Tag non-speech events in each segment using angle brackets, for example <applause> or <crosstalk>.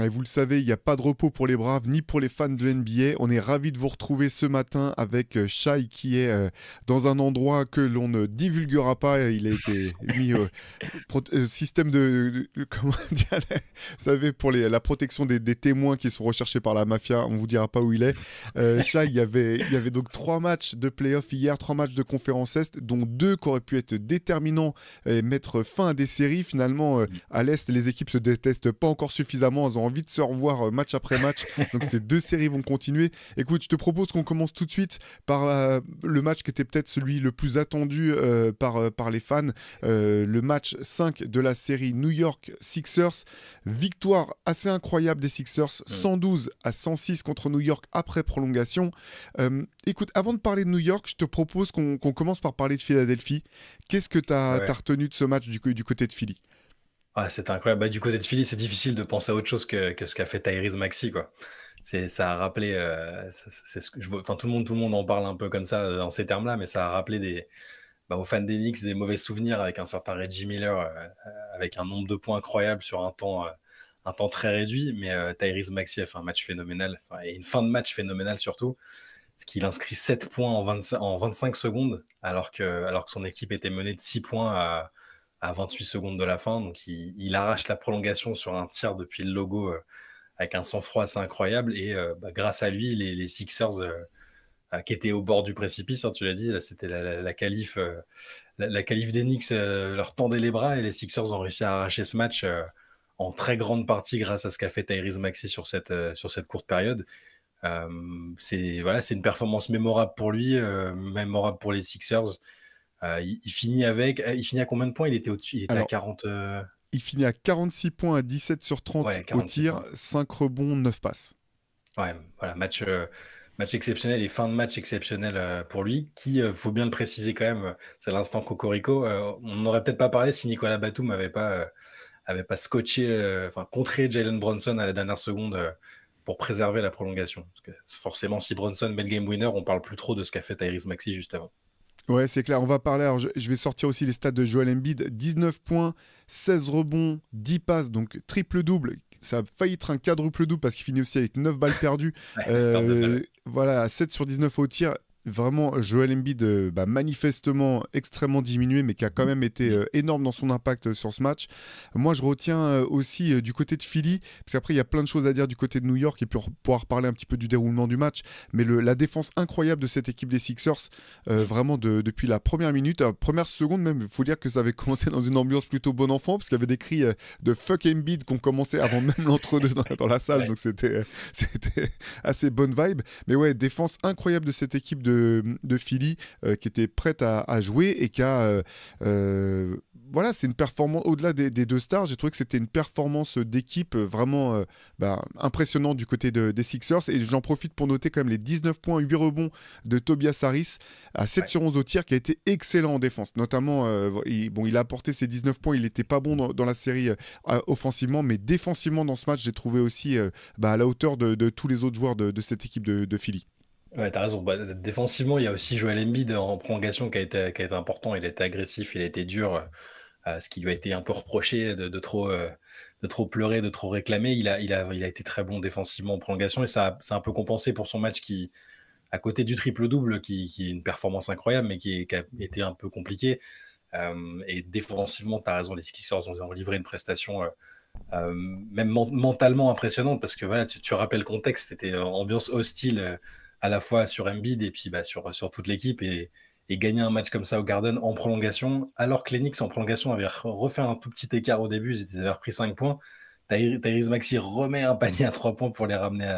Eh, vous le savez, il n'y a pas de repos pour les braves ni pour les fans de NBA. On est ravis de vous retrouver ce matin avec euh, Shai qui est euh, dans un endroit que l'on ne divulguera pas. Il a été <laughs> mis au euh, système de, comment dire, vous savez pour la protection des, témoins qui sont recherchés par la mafia. On vous dira pas où il est. Shai, il y avait il y avait donc trois matchs de playoff hier, trois matchs de conférence est, dont deux qui auraient pu être déterminants et mettre fin à des séries. Finalement, à l'est, les équipes se détestent pas encore suffisamment. Elles envie de se revoir euh, match après match. <laughs> Donc ces deux séries vont continuer. Écoute, je te propose qu'on commence tout de suite par euh, le match qui était peut-être celui le plus attendu euh, par, par les fans, le match 5 de la série New York Sixers. Victoire assez incroyable des Sixers, 112 à 106 contre New York après prolongation. écoute, avant de parler de New York, je te propose qu'on commence par parler de Philadelphie. Qu'est-ce que tu as, as, retenu de ce match du côté de Philly ah, c'est incroyable. Bah, du côté de Philly, c'est difficile de penser à autre chose que, ce qu'a fait Tyrese Maxi. Quoi. Ça a rappelé. Euh, c'est ce que je, enfin, tout, le monde, tout le monde en parle un peu comme ça, euh, dans ces termes-là, mais ça a rappelé des, bah, aux fans des des mauvais souvenirs avec un certain Reggie Miller, euh, avec un nombre de points incroyable sur un temps, très réduit. Mais Tyrese Maxi a fait un match phénoménal, et une fin de match phénoménale surtout parce qu'il inscrit 7 points en, en, 25 secondes, alors que, alors que son équipe était menée de 6 points à, à 28 secondes de la fin. Donc il, arrache la prolongation sur un tiers depuis le logo euh, avec un sang-froid assez incroyable. Et euh, bah, grâce à lui, les, Sixers euh, qui étaient au bord du précipice, hein, tu l'as dit, c'était la, la, qualif, la, des leur tendait les bras et les Sixers ont réussi à arracher ce match en très grande partie grâce à ce qu'a fait Tyrese Maxi sur cette, sur cette courte période. c'est voilà, c'est une performance mémorable pour lui, mémorable pour les Sixers. Euh, il, finit avec, euh, il finit à combien de points Il était au il était à 40. Euh, il finit à 46 points à 17 sur 30 au tir, 5 rebonds, 9 passes. Ouais, voilà, match, match exceptionnel et fin de match exceptionnel pour lui, qui, faut bien le préciser quand même, c'est l'instant Cocorico. on n'aurait peut-être pas parlé si Nicolas Batum n'avait pas, avait pas scotché, enfin contré Jalen Bronson à la dernière seconde pour préserver la prolongation. Parce que forcément, si Bronson met le game winner, on parle plus trop de ce qu'a fait Tyrese Maxi juste avant. Ouais, c'est clair. On va parler. Alors, je, vais sortir aussi les stats de Joel Embiid 19 points, 16 rebonds, 10 passes, donc triple-double. Ça a failli être un quadruple-double parce qu'il finit aussi avec 9 balles perdues. Euh, voilà, 7 sur 19 au tir vraiment euh, Joel Embiid euh, bah, manifestement extrêmement diminué, mais qui a quand même été mm. euh, énorme dans son impact sur ce match. Moi, je retiens aussi du côté de Philly, parce qu'après, il y a plein de choses à dire du côté de New York et puis pouvoir parler un petit peu du déroulement du match. Mais la défense incroyable de cette équipe des Sixers, vraiment depuis la première minute, première seconde même, il faut dire que ça avait <laughs> commencé dans une ambiance plutôt bon enfant, parce qu'il y avait des cris de fuck Embiid qu'on commençait avant même <laughs> l'entre-deux dans, la salle. Donc <laughs> c'était assez bonne vibe. Mais ouais, défense incroyable de cette équipe de, de, Philly euh, qui était prête à, jouer et qui a euh, euh, voilà, c'est une performance au-delà des, deux stars. J'ai trouvé que c'était une performance d'équipe vraiment bah, impressionnante du côté des Sixers. Et j'en profite pour noter quand même les 19 points, 8 rebonds de Tobias Harris à 7 sur 11 au tir, qui a été excellent en défense. Notamment, bon, il a apporté ses 19 points. Il n'était pas bon dans, la série offensivement, mais défensivement dans ce match, j'ai trouvé aussi bah, à la hauteur de, tous les autres joueurs de cette équipe de Philly. Ouais, t'as raison. Bah, défensivement, il y a aussi Joel Embiid en prolongation qui a été, qui a été important. Il a été agressif, il a été dur. Euh, ce qui lui a été un peu reproché de, trop, euh, de trop pleurer, de trop réclamer. Il a, il, a, il a été très bon défensivement en prolongation et ça, ça a un peu compensé pour son match qui, à côté du triple-double, qui, est une performance incroyable, mais qui, a été un peu compliqué. Euh, et défensivement, tu as raison, les skisseurs ont, livré une prestation même mentalement impressionnante, parce que voilà, tu, tu rappelles le contexte, c'était ambiance hostile à la fois sur Embiid et puis bah, sur, sur toute l'équipe. Et, gagner un match comme ça au Garden en prolongation, alors que en prolongation avait refait un tout petit écart au début, ils avaient repris 5 points. Tyrese Maxi remet un panier à 3 points pour les ramener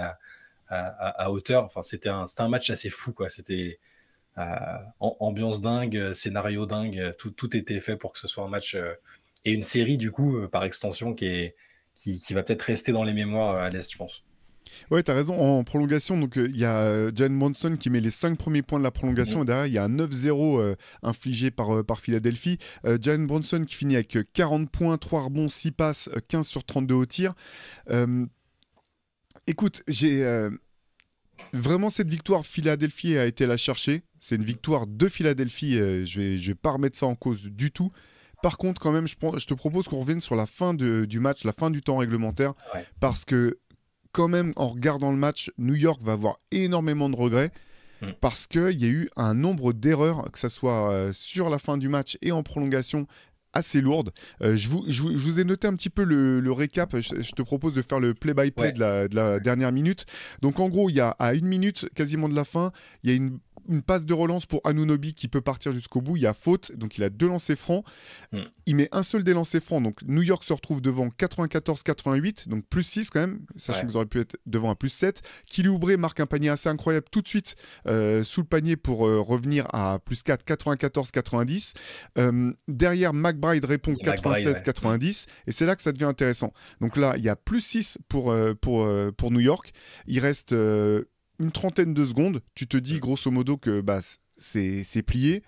à, hauteur. Enfin, c'était un, un, match assez fou. quoi. C'était euh, ambiance dingue, scénario dingue. Tout, tout, était fait pour que ce soit un match euh, et une série, du coup, euh, par extension, qui, qui, qui va peut-être rester dans les mémoires à l'Est, je pense. Ouais, tu as raison. En prolongation, donc euh, il y a euh, Jan Monson qui met les 5 premiers points de la prolongation. Et mm. derrière, il y a un 9-0 euh, infligé par, par Philadelphie. Jan Bronson qui finit avec 40 points, 3 rebonds, 6 passes, 15 sur 32 au tir. écoute, j'ai. Vraiment, cette victoire, Philadelphie a été la chercher. C'est une victoire de Philadelphie. je vais, vais pas remettre ça en cause du tout. Par contre, quand même, je, te propose qu'on revienne sur la fin du match, la fin du temps réglementaire, parce que quand même, en regardant le match, New York va avoir énormément de regrets mm. parce qu'il y a eu un nombre d'erreurs, que ce soit euh, sur la fin du match et en prolongation, assez lourde. Euh, je, vous, ai noté un petit peu le, récap. Je, te propose de faire le play-by-play de, la, dernière minute. Donc en gros, il y a à une minute quasiment de la fin, il y a une, passe de relance pour Anunobi qui peut partir jusqu'au bout. Il y a faute, donc il a deux lancers francs. Hmm. Il met un seul des lancers francs. Donc New York se retrouve devant 94-88, donc plus 6 quand même, sachant que vous auriez pu être devant un plus 7. Kili marque un panier assez incroyable tout de suite euh, sous le panier pour euh, revenir à plus 4, 94-90. derrière, Mac il répond 96-90, et c'est là que ça devient intéressant. Donc là, il y a plus 6 pour, euh, pour, euh, pour New York. Il reste euh, une trentaine de secondes. Tu te dis grosso modo que bah, c'est plié.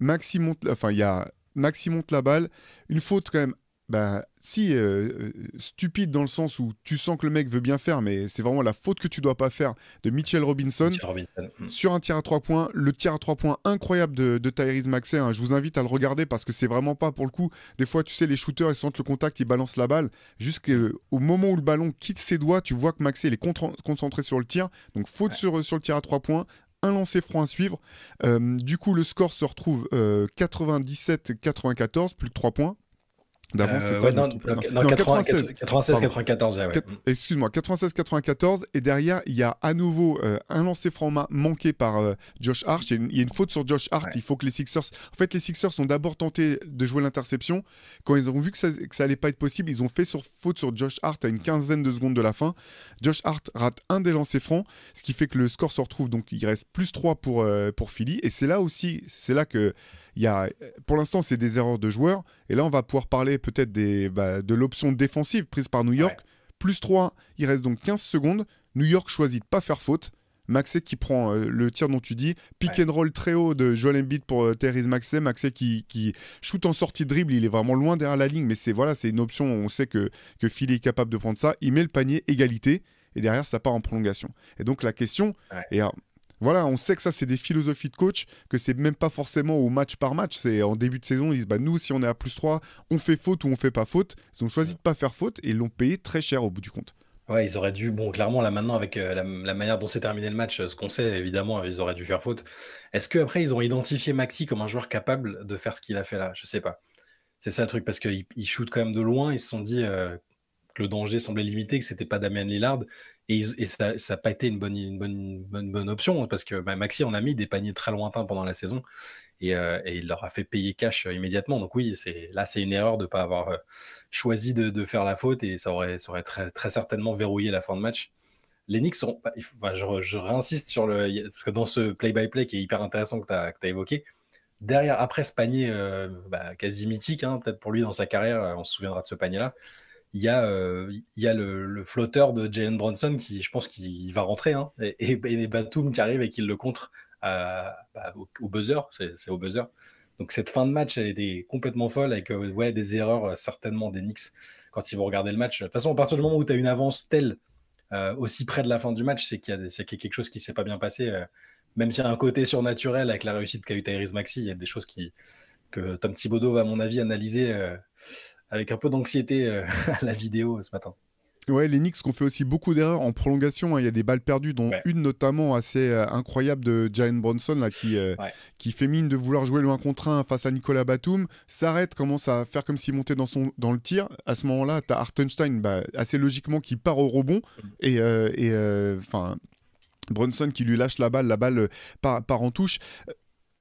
Maxi monte, enfin, il y a Maxi la balle. Une faute quand même bah, si euh, euh, stupide dans le sens où tu sens que le mec veut bien faire, mais c'est vraiment la faute que tu dois pas faire de Mitchell Robinson, hmm. sur un tir à 3 points, le tir à 3 points incroyable de, Tyrese Maxey. Hein, je vous invite à le regarder parce que c'est vraiment pas pour le coup. Des fois, tu sais, les shooters ils sentent le contact, ils balancent la balle. Jusqu'au euh, moment où le ballon quitte ses doigts, tu vois que Maxey est concentré sur le tir. Donc faute sur, le tir à 3 points, un lancer froid à suivre. du coup, le score se retrouve 97-94, plus que 3 points. D'avant, euh, c'est ça 96, 94. Mm. Excuse-moi, 96, 94. Et derrière, il y a à nouveau euh, un lancer franc manqué par euh, Josh Hart. Il y, a une faute sur Josh Hart. Il faut que les Sixers. En fait, les Sixers ont d'abord tenté de jouer l'interception. Quand ils ont vu que ça, n'allait pas être possible, ils ont fait sur faute sur Josh Hart à une quinzaine de secondes de la fin. Josh Hart rate un des lancers francs, ce qui fait que le score se retrouve. Donc, il reste plus 3 pour, pour Philly. Et c'est là aussi, c'est là que pour l'instant, c'est des erreurs de joueurs. Et là, on va pouvoir parler peut-être bah, de l'option défensive prise par New York. Plus 3, il reste donc 15 secondes. New York choisit de pas faire faute. Maxé qui prend euh, le tir dont tu dis, pick and roll très haut de Joel Embiid pour euh, Therese Thérèse Maxé, Maxé qui, qui shoot en sortie de dribble, il est vraiment loin derrière la ligne, mais c'est voilà, c'est une option, on sait que, que Philly est capable de prendre ça, il met le panier égalité, et derrière ça part en prolongation. Et donc la question, est voilà, on sait que ça, c'est des philosophies de coach, que c'est même pas forcément au match par match. C'est en début de saison, ils disent bah, nous, si on est à plus 3, on fait faute ou on fait pas faute. Ils ont choisi de pas faire faute et ils l'ont payé très cher au bout du compte. Ouais, ils auraient dû, bon, clairement, là maintenant, avec euh, la, manière dont s'est terminé le match, euh, ce qu'on sait, évidemment, ils auraient dû faire faute. Est-ce qu'après, ils ont identifié Maxi comme un joueur capable de faire ce qu'il a fait là Je sais pas. C'est ça le truc, parce qu'ils shootent quand même de loin, ils se sont dit euh, que le danger semblait limité, que c'était pas Damien Lillard, et, ça n'a pas été une bonne, bonne, bonne, option hein, parce que bah, Maxi en a mis des paniers très lointains pendant la saison et, euh, il leur a fait payer cash euh, immédiatement. Donc oui, là, c'est une erreur de ne pas avoir euh, choisi de, faire la faute et ça aurait, très, certainement verrouillé la fin de match. Les Knicks je, réinsiste sur le. Parce que dans ce play-by-play qui est hyper intéressant que tu as, évoqué, derrière, après ce panier bah, quasi mythique, hein, peut-être pour lui dans sa carrière, on se souviendra de ce panier-là il y a, euh, il y a le, flotteur de Jalen Bronson qui, je pense, qu'il va rentrer, hein, et, et, Batum qui arrive et qui le contre bah, au, buzzer, c'est au buzzer. Donc cette fin de match, elle était complètement folle avec euh, ouais, des erreurs euh, certainement des Knicks quand ils vont regarder le match. De toute façon, à partir du moment où tu as une avance telle aussi près de la fin du match, c'est qu'il y, y, a quelque chose qui s'est pas bien passé. même s'il y a un côté surnaturel avec la réussite qu'a eu Tyrese Maxi, il y a des choses qui, que Tom Thibodeau va, à mon avis, analyser avec un peu d'anxiété euh, <laughs> à la vidéo euh, ce matin. Ouais, les Knicks qu'on fait aussi beaucoup d'erreurs en prolongation. Hein. Il y a des balles perdues, dont une notamment assez euh, incroyable de Jalen Bronson, là, qui, qui fait mine de vouloir jouer loin contre un face à Nicolas Batum, s'arrête, commence à faire comme s'il montait dans, son, dans le tir. À ce moment-là, tu as Hartenstein, bah, assez logiquement, qui part au rebond. Mm. Et enfin, Bronson qui lui lâche la balle, la balle part, part en touche.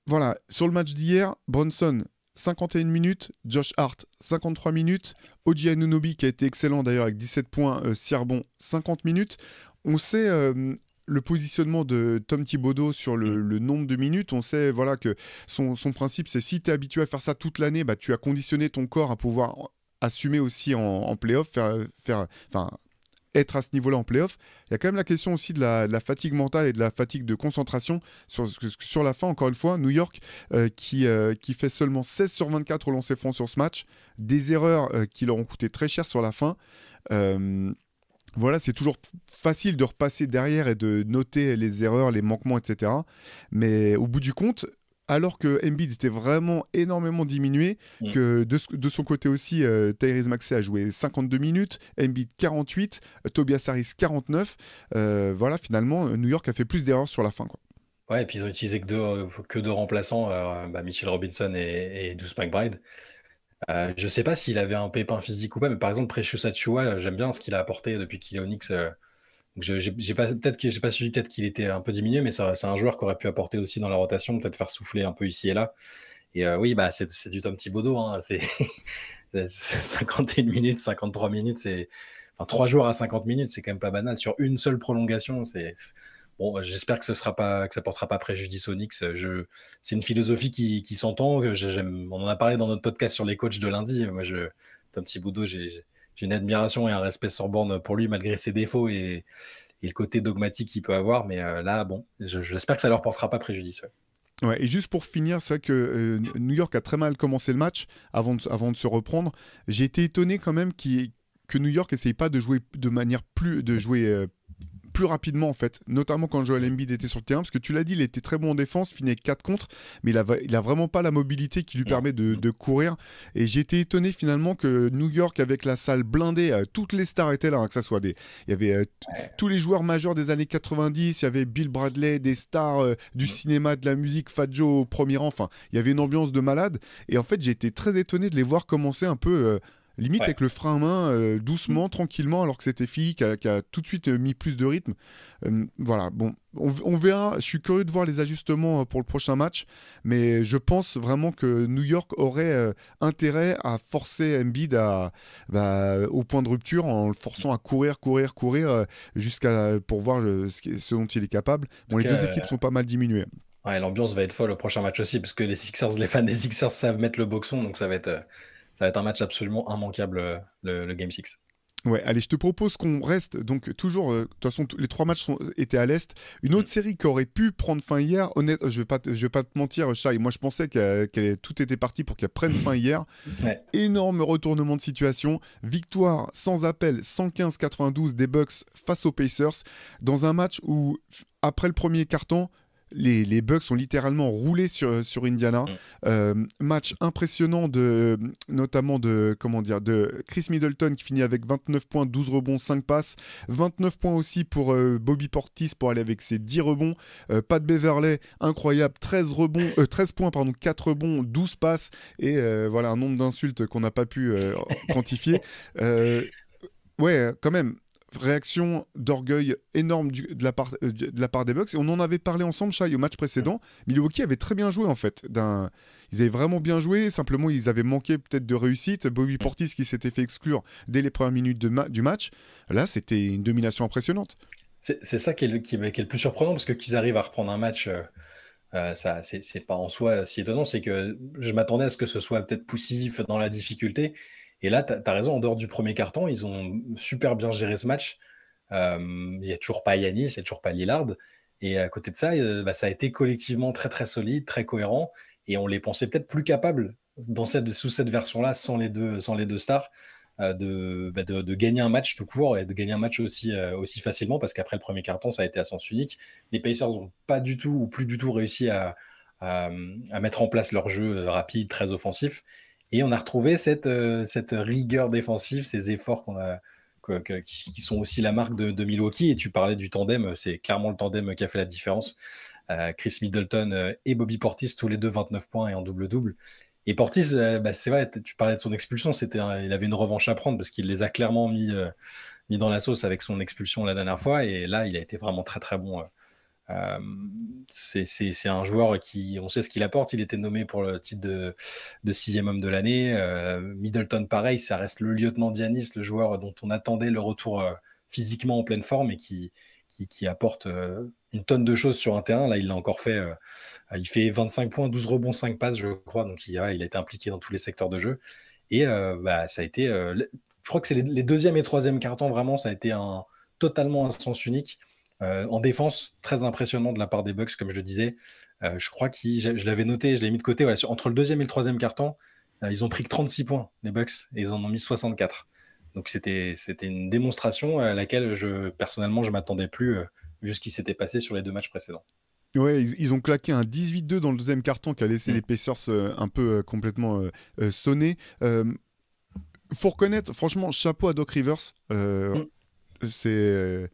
Voilà, sur le match d'hier, Bronson, 51 minutes, Josh Hart 53 minutes, Oji Anunobi qui a été excellent d'ailleurs avec 17 points, Cierbon euh, 50 minutes. On sait euh, le positionnement de Tom Thibodeau sur mm. le, nombre de minutes, on sait voilà que son, principe c'est si tu es habitué à faire ça toute l'année, bah, tu as conditionné ton corps à pouvoir assumer aussi en, playoff, faire, faire, enfin, être à ce niveau-là en playoff. Il y a quand même la question aussi de la, fatigue mentale et de la fatigue de concentration. Sur, sur la fin, encore une fois, New York euh, qui, euh, qui fait seulement 16 sur 24 au lancer franc sur ce match. Des erreurs euh, qui leur ont coûté très cher sur la fin voilà, c'est toujours facile de repasser derrière et de noter les erreurs, les manquements, etc. Mais au bout du compte, alors que Embiid était vraiment énormément diminué, mm. que de, son côté aussi, euh, Tyrese Maxey a joué 52 minutes, Embiid 48, Tobias Harris 49. Euh, voilà, finalement, New York a fait plus d'erreurs sur la fin. Ouais, et puis ils ont utilisé que deux, que deux remplaçants, euh, bah, Mitchell Robinson et, Douce McBride. je ne sais pas s'il avait un pépin physique ou pas, mais par exemple, Precious Achua, j'aime bien ce qu'il a apporté depuis qu'il est au Knicks j'ai pas peut-être que j'ai pas su peut-être qu'il était un peu diminué, mais c'est un joueur qui aurait pu apporter aussi dans la rotation, peut-être faire souffler un peu ici et là. Et euh, oui, bah c'est du Tom Thibodeau, hein, <laughs> c'est 51 minutes, 53 minutes, c'est enfin trois joueurs à 50 minutes, c'est quand même pas banal sur une seule prolongation. C'est bon, bah, j'espère que ce sera pas que ça portera pas préjudice aux Knicks. Je, c'est une philosophie qui, qui s'entend. On en a parlé dans notre podcast sur les coachs de lundi. Moi, je Tom Thibodeau, j'ai j'ai une admiration et un respect sur borne pour lui, malgré ses défauts et, le côté dogmatique qu'il peut avoir. Mais euh, là, bon, j'espère que ça leur portera pas préjudice. Ouais. et juste pour finir, c'est vrai que euh, New York a très mal commencé le match avant de, avant de se reprendre. J'ai été étonné quand même que New York n'essaye pas de jouer de manière plus de jouer euh, plus rapidement en fait, notamment quand Joel Embiid était sur le terrain, parce que tu l'as dit, il était très bon en défense, finit quatre 4 contre, mais il a, vraiment pas la mobilité qui lui mm. permet mm. de, courir. Et j'étais étonné finalement que New York, avec la salle blindée, euh, toutes les stars étaient là, hein, que ça soit des, il y avait euh, tous les joueurs majeurs des années 90, il y avait Bill Bradley, des stars euh, du mm. cinéma, de la musique, Fat au premier rang, enfin, il y avait une ambiance de malade. Et en fait, j'étais très étonné de les voir commencer un peu Limite avec le frein à main, euh, doucement, mm. tranquillement, alors que c'était Philly qui a, tout de suite euh, mis plus de rythme. Euh, voilà, bon, on, verra. Je suis curieux de voir les ajustements pour le prochain match, mais je pense vraiment que New York aurait intérêt à forcer Embiid à, bah, au point de rupture en le forçant à courir, courir, courir, jusqu'à pour voir ce, dont il est capable. Bon, les deux équipes sont pas mal diminuées. Ouais, l'ambiance va être folle au prochain match aussi, parce que les Sixers, les fans des Sixers savent mettre le boxon, donc ça va être ça va être un match absolument immanquable, euh, le, Game 6. Ouais, allez, je te propose qu'on reste donc toujours. Euh, de toute façon, les trois matchs sont, euh, étaient à l'est. Une autre mm. série qui aurait pu prendre fin hier. Honnête, je vais pas, vais pas te mentir, Chai. Moi, je pensais que tout était parti pour qu'elle prenne fin hier. <laughs> Énorme retournement de situation. Victoire sans appel, 115-92 des Bucks face aux Pacers dans un match où après le premier carton, les, Bucks ont littéralement roulé sur, Indiana. Mm. Euh, match impressionnant de notamment de comment de Chris Middleton qui finit avec 29 points, 12 rebonds, 5 passes, 29 points aussi pour euh, Bobby Portis pour aller avec ses 10 rebonds, euh, Pat Beverley incroyable, 13 rebonds, 13 points pardon, 4 rebonds, 12 passes et voilà un nombre d'insultes qu'on n'a pas pu quantifier. ouais, quand même, réaction d'orgueil énorme de, la part, euh, de la part des Bucks. Et on en avait parlé ensemble, Chai, au match précédent. Mm. Milwaukee avait très bien joué, en fait. Ils avaient vraiment bien joué, simplement ils avaient manqué peut-être de réussite. Bobby mm. Portis qui s'était fait exclure dès les premières minutes de du match. Là, c'était une domination impressionnante. C'est, ça qui est, le, qui, est, plus surprenant, parce que qu'ils arrivent à reprendre un match... Euh, euh, ça, c'est, c'est pas en soi si étonnant, c'est que je m'attendais à ce que ce soit peut-être poussif dans la difficulté, et là, tu as, raison, en dehors du premier carton, ils ont super bien géré ce match. Euh, il y n'y a toujours pas Yanis, il n'y a toujours pas Lillard. Et à côté de ça, euh, bah, ça a été collectivement très très solide, très cohérent. Et on les pensait peut-être plus capables dans cette, sous cette version-là, sans, les deux, sans les deux stars, euh, bah, de, gagner un match tout court et de gagner un match aussi, aussi facilement. Parce qu'après le premier carton, ça a été à sens unique. Les Pacers n'ont pas du tout ou plus du tout réussi à mettre en place leur jeu rapide, très offensif. Et on a retrouvé euh, cette, rigueur défensive, ces efforts qu'on a, qui sont aussi la marque de, Milwaukee. Et tu parlais du tandem, c'est clairement le tandem qui a fait la différence. Euh, Chris Middleton euh, et Bobby Portis, tous les deux 29 points et en double-double. Et Portis, bah, c'est vrai, tu parlais de son expulsion, c'était, il avait une revanche à prendre parce qu'il les a clairement mis, mis dans la sauce avec son expulsion la dernière fois. Et là, il a été vraiment très très bon euh, c'est un joueur qui, on sait ce qu'il apporte. Il était nommé pour le titre de, sixième homme de l'année. Euh, Middleton, pareil, ça reste le lieutenant Dianis, le joueur dont on attendait le retour euh, physiquement en pleine forme et qui, apporte une tonne de choses sur un terrain. Là, il l'a encore fait. il fait 25 points, 12 rebonds, 5 passes, je crois. Donc, il, a été impliqué dans tous les secteurs de jeu. Et bah, ça a été. je crois que c'est les, deuxième et troisième cartons, vraiment, ça a été un, totalement un sens unique. Euh, en défense, très impressionnant de la part des Bucks, comme je le disais. Euh, je crois que je, l'avais noté, je l'ai mis de côté. entre le deuxième et le troisième carton, euh, ils ont pris que 36 points, les Bucks, et ils en ont mis 64. Donc c'était une démonstration à laquelle je, personnellement, je m'attendais plus, vu ce qui s'était passé sur les deux matchs précédents. Ouais, ils, ont claqué un 18-2 dans le deuxième carton qui a laissé mm. l'épaisseur un peu complètement sonner. Il faut reconnaître, franchement, chapeau à Doc Rivers. Mm. C'est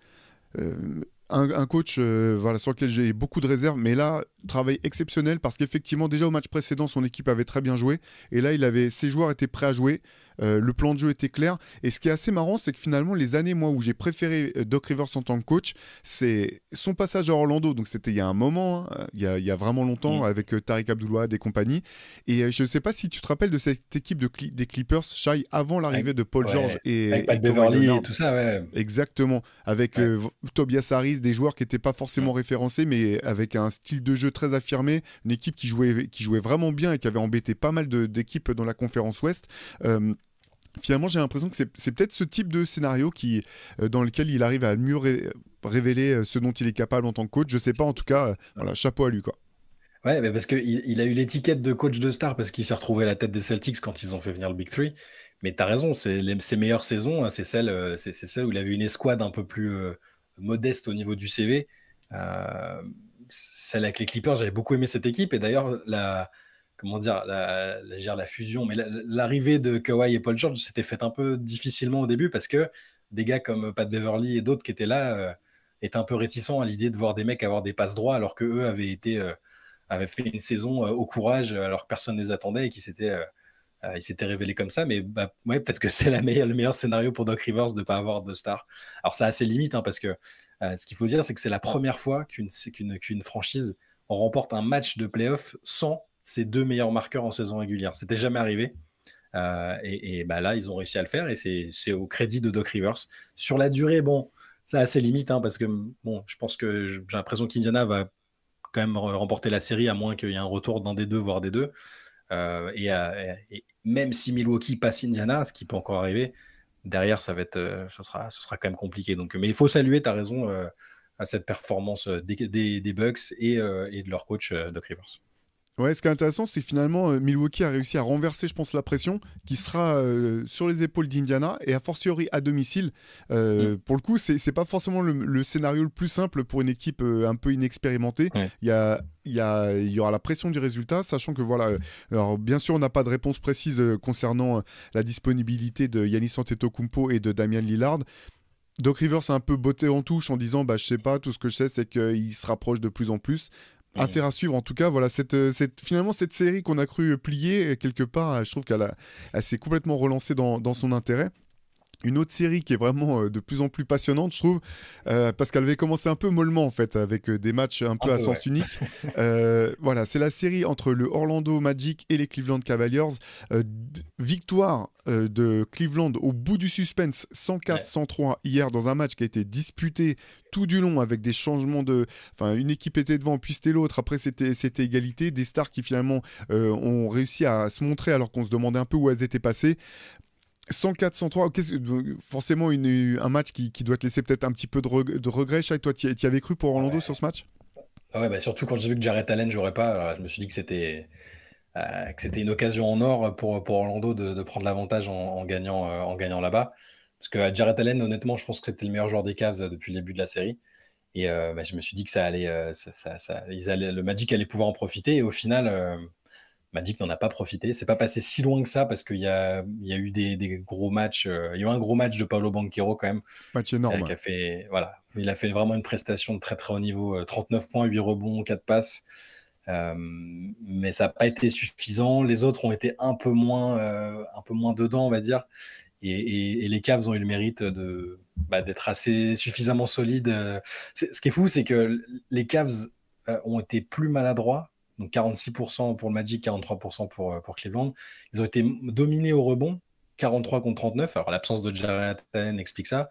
un, coach euh, voilà, sur lequel j'ai beaucoup de réserves, mais là, travail exceptionnel parce qu'effectivement déjà au match précédent son équipe avait très bien joué et là il avait ses joueurs étaient prêts à jouer euh, le plan de jeu était clair et ce qui est assez marrant c'est que finalement les années moi où j'ai préféré euh, Doc Rivers en tant que coach c'est son passage à Orlando donc c'était il y a un moment hein, il, y a, vraiment longtemps avec euh, Tariq Abdullah et compagnie et je ne sais pas si tu te rappelles de cette équipe de des Clippers Shai avant l'arrivée de Paul George et, avec et Beverly et tout ça ouais. exactement avec Tobias Harris des joueurs qui n'étaient pas forcément référencés mais avec un style de jeu très affirmé, une équipe qui jouait, qui jouait vraiment bien et qui avait embêté pas mal d'équipes dans la conférence Ouest. Euh, finalement, j'ai l'impression que c'est peut-être ce type de scénario qui, euh, dans lequel il arrive à mieux révéler euh, ce dont il est capable en tant que coach. Je sais pas, en tout cas, voilà, chapeau à lui. quoi. Ouais, mais parce qu'il il a eu l'étiquette de coach de star parce qu'il s'est retrouvé à la tête des Celtics quand ils ont fait venir le Big Three. Mais tu as raison, les, ses meilleures saisons, hein, c'est celles, c'est celle où il avait une escouade un peu plus modeste au niveau du CV celle avec les Clippers, j'avais beaucoup aimé cette équipe. Et d'ailleurs, la, comment dire, la, la, la fusion, mais l'arrivée de Kawhi et Paul George s'était faite un peu difficilement au début parce que des gars comme Pat Beverly et d'autres qui étaient là euh, étaient un peu réticents à l'idée de voir des mecs avoir des passes droits alors que eux avaient été euh, avaient fait une saison euh, au courage alors que personne ne les attendait et qui s'étaient il s'était révélé comme ça, mais bah, ouais, peut-être que c'est le meilleur scénario pour Doc Rivers de ne pas avoir de star. Alors, ça a ses limites, hein, parce que euh, ce qu'il faut dire, c'est que c'est la première fois qu'une franchise remporte un match de playoff sans ses deux meilleurs marqueurs en saison régulière. C'était jamais arrivé. Euh, et, bah là, ils ont réussi à le faire et c'est au crédit de Doc Rivers. Sur la durée, bon, ça a ses limites hein, parce que bon, je pense que j'ai l'impression qu'Indiana va quand même remporter la série à moins qu'il y ait un retour d'un des deux, voire des deux. Euh, et, même si Milwaukee passe Indiana, ce qui peut encore arriver, derrière, ça va être, euh, ce, sera, ce sera quand même compliqué. Donc, mais il faut saluer, tu as raison, euh, à cette performance euh, des, des, Bucks et, et, de leur coach, Doc Rivers. Ouais, ce qui est intéressant, c'est que finalement, euh, Milwaukee a réussi à renverser, je pense, la pression qui sera euh, sur les épaules d'Indiana et a fortiori à domicile. Euh, mm. Pour le coup, ce n'est pas forcément le, scénario le plus simple pour une équipe un peu inexpérimentée. Il y il y, aura la pression du résultat, sachant que voilà, alors bien sûr, on n'a pas de réponse précise concernant la disponibilité de Yanis Antetokounmpo et de Damian Lillard. Doc Rivers a un peu botté en touche en disant bah je sais pas, tout ce que je sais c'est qu'il se rapproche de plus en plus. Affaire à suivre en tout cas. Voilà, euh, cette, finalement, cette série qu'on a cru plier, euh, quelque part, euh, je trouve qu'elle s'est complètement relancée dans son intérêt. Une autre série qui est vraiment euh, de plus en plus passionnante, je trouve, euh, parce qu'elle avait commencé un peu mollement en fait, avec euh, des matchs un peu à sens unique. <laughs> voilà, c'est la série entre le Orlando Magic et les Cleveland Cavaliers. victoire de Cleveland au bout du suspense, 104-103 hier dans un match qui a été disputé tout du long avec des changements de, enfin une équipe était devant, puis c'était l'autre. Après c'était c'était égalité, des stars qui finalement ont réussi à se montrer alors qu'on se demandait un peu où elles étaient passées. 104, 103, okay, forcément une, un match qui, qui, doit te laisser peut-être un petit peu de, de regret. toi, tu y, avais cru pour Orlando sur ce match ah Ouais, bah, surtout quand j'ai vu que Jared Allen jouerait pas, je me suis dit que c'était euh, c'était une occasion en or pour, pour Orlando de, prendre l'avantage en, gagnant euh, en gagnant là-bas. Parce que euh, Jared Allen, honnêtement, je pense que c'était le meilleur joueur des Cavs depuis le début de la série. Et bah, je me suis dit que ça allait, ça, ils allaient, le Magic allait pouvoir en profiter. Et au final, Magic n'en a pas profité. C'est pas passé si loin que ça parce qu'il y a, y a, eu des, gros matchs. Euh, il y a eu un gros match de Paolo Banquero quand même. Match énorme. Euh, a fait, voilà, il a fait vraiment une prestation de très très haut niveau. 39 euh, points, 8 rebonds, 4 passes. mais ça n'a pas été suffisant. Les autres ont été un peu moins, un peu moins dedans, on va dire. Et, les Cavs ont eu le mérite de, bah, d'être assez suffisamment solides. Ce qui est fou, c'est que les Cavs ont été plus maladroits donc 46% pour le Magic, 43% pour, euh, pour Cleveland. Ils ont été dominés au rebond, 43 contre 39. Alors l'absence de Jared Allen explique ça.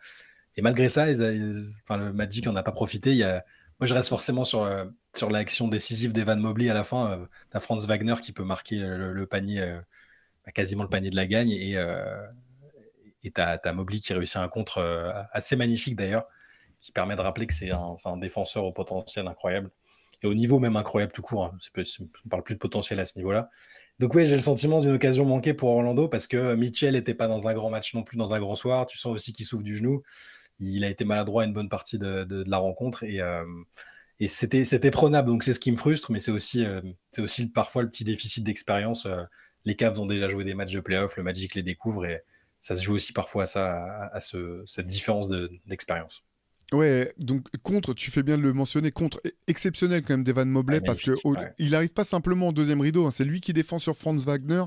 Et malgré ça, le Magic n'en a pas profité. Il y a, moi, je reste forcément sur, euh, sur l'action décisive d'Evan Mobley à la fin. Tu euh, as Franz Wagner qui peut marquer le, panier, bah, quasiment le panier de la gagne. Et et ta as Mobley qui réussit un contre assez magnifique d'ailleurs, qui permet de rappeler que c'est un, défenseur au potentiel incroyable et au niveau même incroyable tout court. Hein. on ne parle plus de potentiel à ce niveau-là. Donc oui, j'ai le sentiment d'une occasion manquée pour Orlando parce que euh, Mitchell n'était pas dans un grand match non plus, dans un grand soir. Tu sens aussi qu'il souffre du genou. Il a été maladroit à une bonne partie de, la rencontre et, euh, c'était prenable. Donc c'est ce qui me frustre, mais c'est aussi, euh, parfois le petit déficit d'expérience. les Cavs ont déjà joué des matchs de playoff, le Magic les découvre et ça se joue aussi parfois à ça, cette différence d'expérience. Ouais, donc contre, tu fais bien de le mentionner, contre exceptionnel quand même d'Evan Mobley ah, parce que il arrive pas simplement en deuxième rideau, hein, c'est lui qui défend sur Franz Wagner,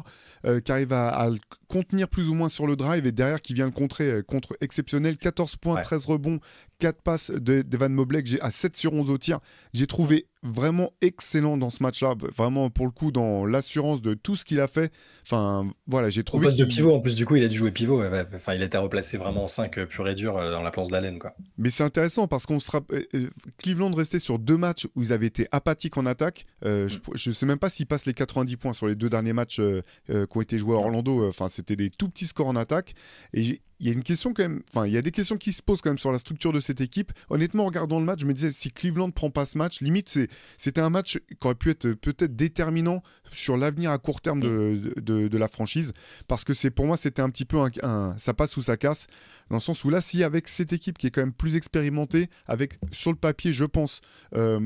euh, qui arrive à, le contenir plus ou moins sur le drive et derrière qui vient le contrer, euh, contre exceptionnel, 14 points, 13 rebonds, 4 passes d'Evan de, Mobley que j'ai à 7 sur 11 au tir, j'ai trouvé vraiment excellent dans ce match-là, vraiment pour le coup dans l'assurance de tout ce qu'il a fait. Enfin voilà, j'ai trouvé. Au poste de pivot en plus du coup, il a dû jouer pivot. Enfin, il a été replacé vraiment en 5 euh, pur et dur euh, dans la planche d'Allen quoi. Mais c'est intéressant parce qu'on se euh, Cleveland restait sur deux matchs où ils avaient été apathiques en attaque. Je ne mm. sais même pas s'ils passent les 90 points sur les deux derniers matchs qui ont été joués à Orlando. Enfin, c'était des tout petits scores en attaque et il y a une question quand même, enfin, il y des questions qui se posent quand même sur la structure de cette équipe. Honnêtement, en regardant le match, je me disais, si Cleveland ne prend pas ce match, limite, c'était un match qui aurait pu être peut-être déterminant sur l'avenir à court terme de, la franchise. Parce que c'est pour moi, c'était un petit peu un, ça passe ou ça casse. Dans le sens où là, si avec cette équipe qui est quand même plus expérimentée, avec sur le papier, je pense, euh,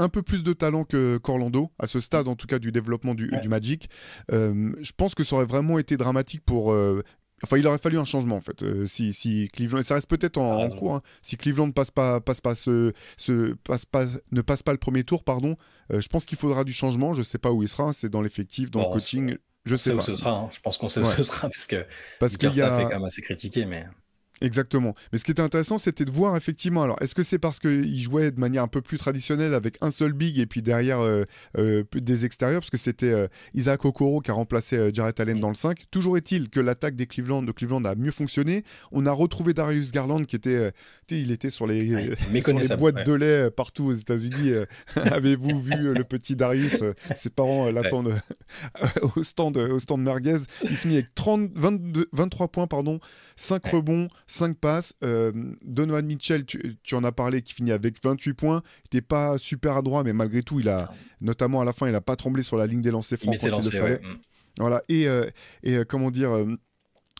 un peu plus de talent que Corlando, à ce stade en tout cas du développement du, Magic. Euh, je pense que ça aurait vraiment été dramatique pour euh, Enfin, il aurait fallu un changement en fait. Euh, si, si, Cleveland, ça reste peut-être en, cours. Hein. Si Cleveland passe pas, passe pas passe pas, ne passe pas le premier tour, pardon, euh, je pense qu'il faudra du changement. Je sais pas où il sera. Hein. C'est dans l'effectif, dans le coaching. Je sais pas. Où ce sera, hein. Je pense qu'on sait où ce sera parce que parce qu'il a... quand même assez critiqué, mais Exactement. Mais ce qui était intéressant, c'était de voir effectivement. Alors, est-ce que c'est parce qu'il jouait de manière un peu plus traditionnelle avec un seul big et puis derrière euh, euh, des extérieurs Parce que c'était euh, Isaac Okoro qui a remplacé Jared Allen dans le 5. Toujours est-il que l'attaque des Cleveland, de Cleveland a mieux fonctionné. On a retrouvé Darius Garland qui était. il était sur les, <laughs> boîtes de lait partout aux États-Unis. <laughs> Avez-vous vu le petit Darius Ses parents l'attendent <laughs> au, stand, au stand Merguez. Il finit avec 30, 22, 23 points, pardon, 5 rebonds. 5 passes. Euh, Donovan Mitchell, tu, en as parlé, qui finit avec 28 points. Il n'était pas super adroit, mais malgré tout, il a, notamment à la fin, il n'a pas tremblé sur la ligne des lancers francs mm. Voilà. Et, euh, et euh, comment dire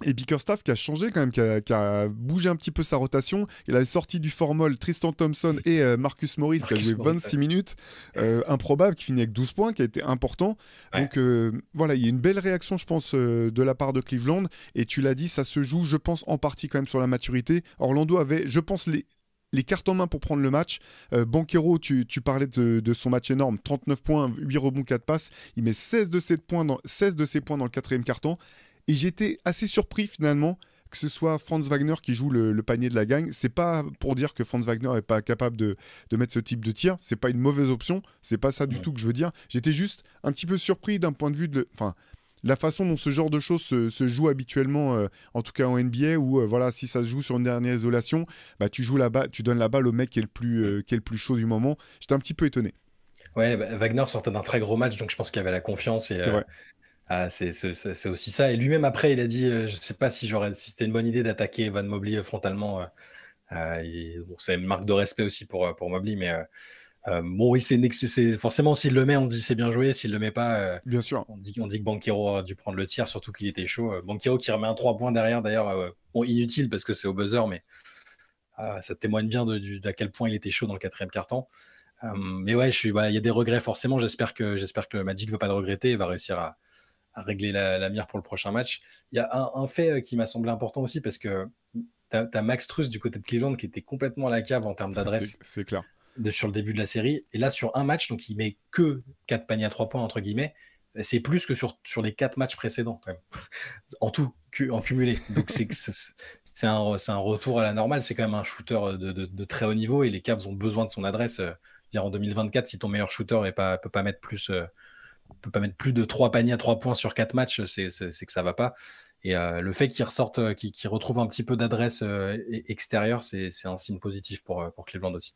et Bickerstaff qui a changé quand même, qui a, bougé un petit peu sa rotation. Il a sorti du formol Tristan Thompson et euh, Marcus Morris qui a joué 26 minutes, euh, improbable, qui finit avec 12 points, qui a été important. Donc euh, voilà, il y a une belle réaction, je pense, de la part de Cleveland. Et tu l'as dit, ça se joue, je pense, en partie quand même sur la maturité. Orlando avait, je pense, les, les cartes en main pour prendre le match. Banquero, tu, parlais de, son match énorme, 39 points, 8 rebonds, 4 passes. Il met 16 de ses points dans, 16 de ses points dans le quatrième carton. Et j'étais assez surpris finalement que ce soit Franz Wagner qui joue le, panier de la gang. C'est pas pour dire que Franz Wagner n'est pas capable de, mettre ce type de tir. C'est pas une mauvaise option. C'est pas ça du tout que je veux dire. J'étais juste un petit peu surpris d'un point de vue de. Enfin, la façon dont ce genre de choses se, se joue habituellement, euh, en tout cas en NBA, où euh, voilà, si ça se joue sur une dernière isolation, bah, tu joues là-bas, tu donnes la balle au mec qui est le plus, euh, le plus chaud du moment. J'étais un petit peu étonné. Ouais, bah, Wagner sortait d'un très gros match, donc je pense qu'il avait la confiance et, ah, c'est aussi ça. Et lui-même, après, il a dit euh, Je ne sais pas si, c'était une bonne idée d'attaquer Van Mobley euh, frontalement. Euh, c'est une marque de respect aussi pour, pour Mobley, mais bon, oui, c'est forcément, s'il le met, on dit c'est bien joué. S'il le met pas, bien sûr. On, dit, que Banquero a dû prendre le tir, surtout qu'il était chaud. Banquero qui remet un 3 points derrière, d'ailleurs, inutile parce que c'est au buzzer, mais ça témoigne bien de, quel point il était chaud dans le quatrième carton. temps mais ouais, il y a des regrets forcément. J'espère que, que Magic ne va pas le regretter et va réussir à à régler la, mire pour le prochain match. Il y a un, fait euh, qui m'a semblé important aussi parce que tu as, Max Truss du côté de Cleveland qui était complètement à la cave en termes d'adresse. C'est clair. sur le début de la série. Et là, sur un match, donc il met que 4 paniers à 3 points, entre guillemets. C'est plus que sur, sur les 4 matchs précédents, en tout, en cumulé. Donc c'est un, un, retour à la normale. C'est quand même un shooter de, de, très haut niveau et les Cavs ont besoin de son adresse. Euh, en 2024, si ton meilleur shooter ne peut pas mettre plus euh, ne peut pas mettre plus de 3 paniers à 3 points sur 4 matchs, c'est que ça va pas. Et euh, le fait qu'il ressorte, euh, qu'il retrouve un petit peu d'adresse euh, e-, extérieure, c'est un signe positif pour, pour Cleveland aussi.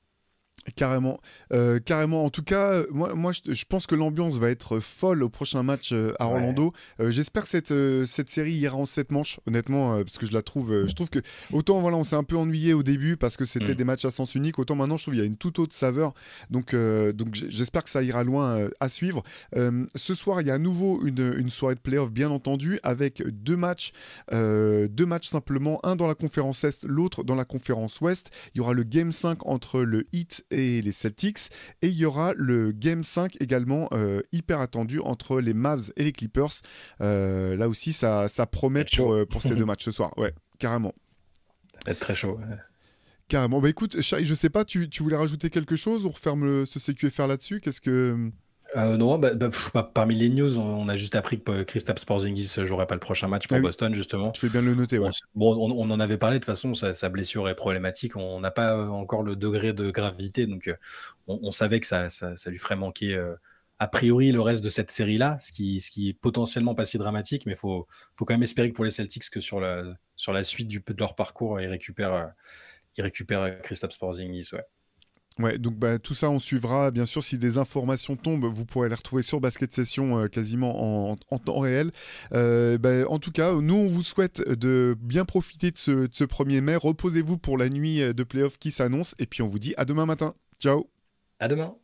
Carrément, euh, carrément. En tout cas, euh, moi, je, pense que l'ambiance va être euh, folle au prochain match à Orlando. J'espère que cette, cette série ira en 7 manches, honnêtement, parce que je la trouve. je trouve que autant voilà, on s'est un peu ennuyé au début parce que c'était mm. des matchs à sens unique, autant maintenant je trouve qu'il y a une toute autre saveur. Donc, donc j'espère que ça ira loin à suivre. ce soir, il y a à nouveau une, soirée de playoff, bien entendu, avec deux matchs, deux matchs simplement, un dans la conférence Est, l'autre dans la conférence Ouest. Il y aura le Game 5 entre le Heat et les Celtics. Et il y aura le Game 5 également euh, hyper attendu entre les Mavs et les Clippers. Euh, là aussi, ça, ça promet euh, pour, ces <laughs> deux matchs ce soir. Ouais, carrément. Ça va être très chaud. Carrément. Bah écoute, je sais pas, tu, tu voulais rajouter quelque chose On referme ce CQFR là-dessus Qu'est-ce que. Euh, non, bah, bah, bah, parmi les news, on a juste appris que euh, Kristaps Porzingis euh, jouerait pas le prochain match pour ah Boston, justement. Je fais bien le noter. Ouais. bon, on, en avait parlé de toute façon, sa, blessure est problématique. On n'a pas encore le degré de gravité, donc on, savait que ça, lui ferait manquer. a priori, le reste de cette série-là, ce qui, ce qui est potentiellement pas si dramatique, mais faut, faut quand même espérer que pour les Celtics, que sur la, sur la suite du, de leur parcours, ils récupèrent, ils récupèrent Kristaps ouais. Ouais, donc bah, tout ça, on suivra. Bien sûr, si des informations tombent, vous pourrez les retrouver sur Basket Session euh, quasiment en, temps réel. Euh, bah, en tout cas, nous, on vous souhaite de bien profiter de ce, de ce 1er mai. Reposez-vous pour la nuit de playoff qui s'annonce. Et puis, on vous dit à demain matin. Ciao. À demain.